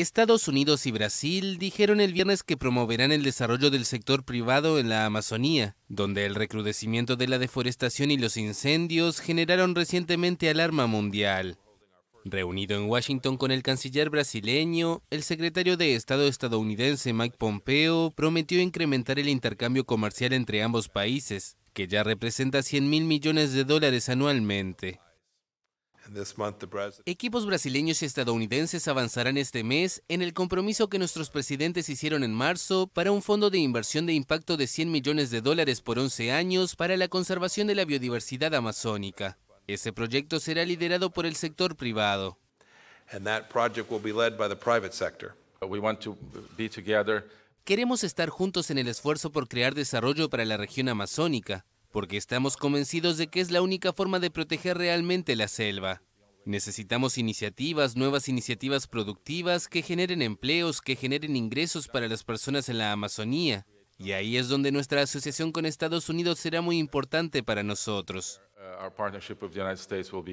Estados Unidos y Brasil dijeron el viernes que promoverán el desarrollo del sector privado en la Amazonía, donde el recrudecimiento de la deforestación y los incendios generaron recientemente alarma mundial. Reunido en Washington con el canciller brasileño, el secretario de Estado estadounidense Mike Pompeo prometió incrementar el intercambio comercial entre ambos países, que ya representa 100 mil millones de dólares anualmente. Equipos brasileños y estadounidenses avanzarán este mes en el compromiso que nuestros presidentes hicieron en marzo para un fondo de inversión de impacto de 100 millones de dólares por 11 años para la conservación de la biodiversidad amazónica. Ese proyecto será liderado por el sector privado. Queremos estar juntos en el esfuerzo por crear desarrollo para la región amazónica, porque estamos convencidos de que es la única forma de proteger realmente la selva. Necesitamos iniciativas, nuevas iniciativas productivas que generen empleos, que generen ingresos para las personas en la Amazonía. Y ahí es donde nuestra asociación con Estados Unidos será muy importante para nosotros. Uh, uh,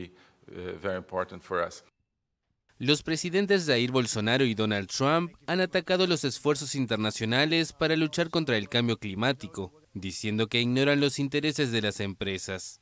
los presidentes Jair Bolsonaro y Donald Trump han atacado los esfuerzos internacionales para luchar contra el cambio climático, diciendo que ignoran los intereses de las empresas.